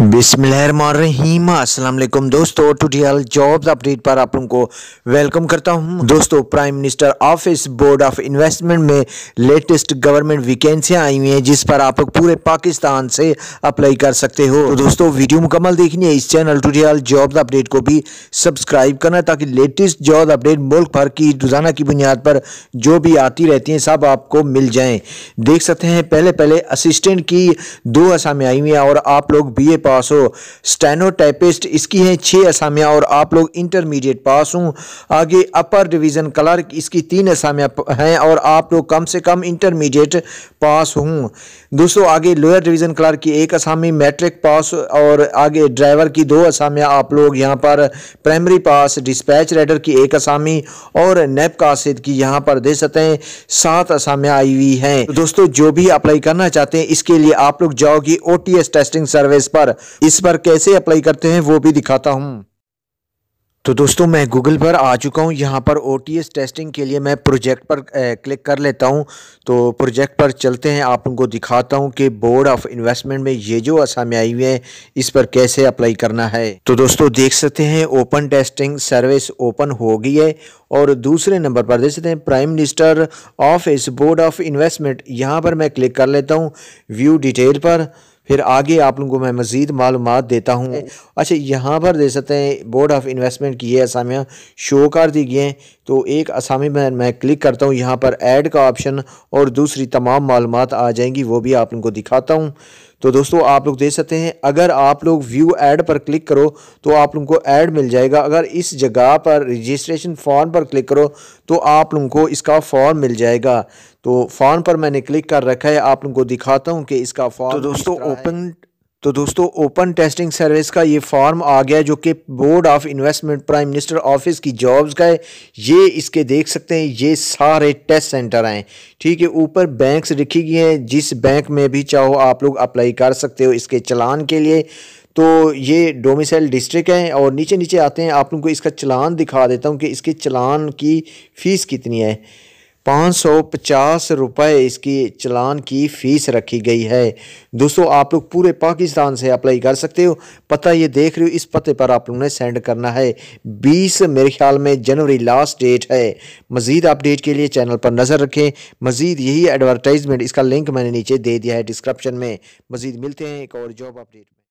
बिसमीम असलम दोस्तों टूटीएल jobs update पर आप लोगों को वेलकम करता हूं दोस्तों prime minister office board of investment में लेटेस्ट गवर्नमेंट वैकेंसियां आई हुई हैं जिस पर आप लोग पूरे पाकिस्तान से अप्लाई कर सकते हो तो दोस्तों वीडियो मुकम्मल देखनी है इस चैनल टूटियाल जॉब्स अपडेट को भी सब्सक्राइब करना ताकि लेटेस्ट जॉब अपडेट मुल्क भर की रोज़ाना की बुनियाद पर जो भी आती रहती हैं सब आपको मिल जाएँ देख सकते हैं पहले पहले असिस्टेंट की दो असामें आई हुई हैं और आप लोग बी पास हो स्टेनोटाइपिस्ट इसकी हैं छः असामियाँ और आप लोग इंटरमीडिएट पास हों आगे अपर डिवीज़न क्लर्क इसकी तीन असामियाँ हैं और आप लोग कम से कम इंटरमीडिएट पास हों दोस्तों आगे लोअर डिवीज़न क्लर्क की एक असामी मैट्रिक पास और आगे ड्राइवर की दो असामियाँ आप लोग यहाँ पर प्राइमरी पास डिस्पैच रेडर की एक असामी और नैप कासिद की यहाँ पर दे सकते हैं सात असामियाँ आई हुई हैं दोस्तों जो भी अप्लाई करना चाहते हैं इसके लिए आप लोग जाओगी O T S testing service पर पर इस पर कैसे अप्लाई करते हैं वो भी दिखाता हूँ तो दोस्तों मैं गूगल पर आ चुका हूँ यहाँ पर ओ टेस्टिंग के लिए मैं प्रोजेक्ट पर ए, क्लिक कर लेता हूँ तो प्रोजेक्ट पर चलते हैं आप उनको दिखाता हूँ कि बोर्ड ऑफ इन्वेस्टमेंट में ये जो असामियाँ आई हुई है इस पर कैसे अप्लाई करना है तो दोस्तों देख सकते हैं ओपन टेस्टिंग सर्विस ओपन हो गई है और दूसरे नंबर पर देख सकते हैं prime minister office board of investment यहाँ पर मैं क्लिक कर लेता हूँ व्यू डिटेल पर फिर आगे आप लोगों को मैं मज़ीद मालूम देता हूँ अच्छा यहाँ पर दे सकते हैं बोर्ड ऑफ इन्वेस्टमेंट की ये असामियाँ शो कर दी गई हैं तो एक असामी में मैं क्लिक करता हूँ यहाँ पर ऐड का ऑप्शन और दूसरी तमाम मालूम आ जाएंगी वो भी आप लोगों को दिखाता हूँ तो दोस्तों आप लोग देख सकते हैं अगर आप लोग व्यू ऐड पर क्लिक करो तो आप लोगों को ऐड मिल जाएगा अगर इस जगह पर रजिस्ट्रेशन फॉर्म पर क्लिक करो तो आप लोगों को इसका फॉर्म मिल जाएगा तो फॉर्म पर मैंने क्लिक कर रखा है आप लोगों को दिखाता हूँ कि इसका फॉर्म तो दोस्तों ओपन तो दोस्तों ओपन टेस्टिंग सर्विस का ये फॉर्म आ गया जो कि board of investment prime minister office की जॉब्स का है ये इसके देख सकते हैं ये सारे टेस्ट सेंटर हैं ठीक है ऊपर बैंक्स लिखी गई हैं जिस बैंक में भी चाहो आप लोग अप्लाई कर सकते हो इसके चलान के लिए तो ये डोमिसाइल डिस्ट्रिक्ट है और नीचे नीचे आते हैं आप लोग को इसका चलान दिखा देता हूँ कि इसके चलान की फ़ीस कितनी है पाँच सौ पचास रुपये इसकी चलान की फ़ीस रखी गई है दोस्तों आप लोग पूरे पाकिस्तान से अप्लाई कर सकते हो पता ये देख रहे हो इस पते पर आप लोगों ने सेंड करना है बीस मेरे ख्याल में जनवरी लास्ट डेट है मज़ीद अपडेट के लिए चैनल पर नज़र रखें मज़ीद यही एडवर्टाइजमेंट इसका लिंक मैंने नीचे दे दिया है डिस्क्रिप्शन में मज़ीद मिलते हैं एक और जॉब अपडेट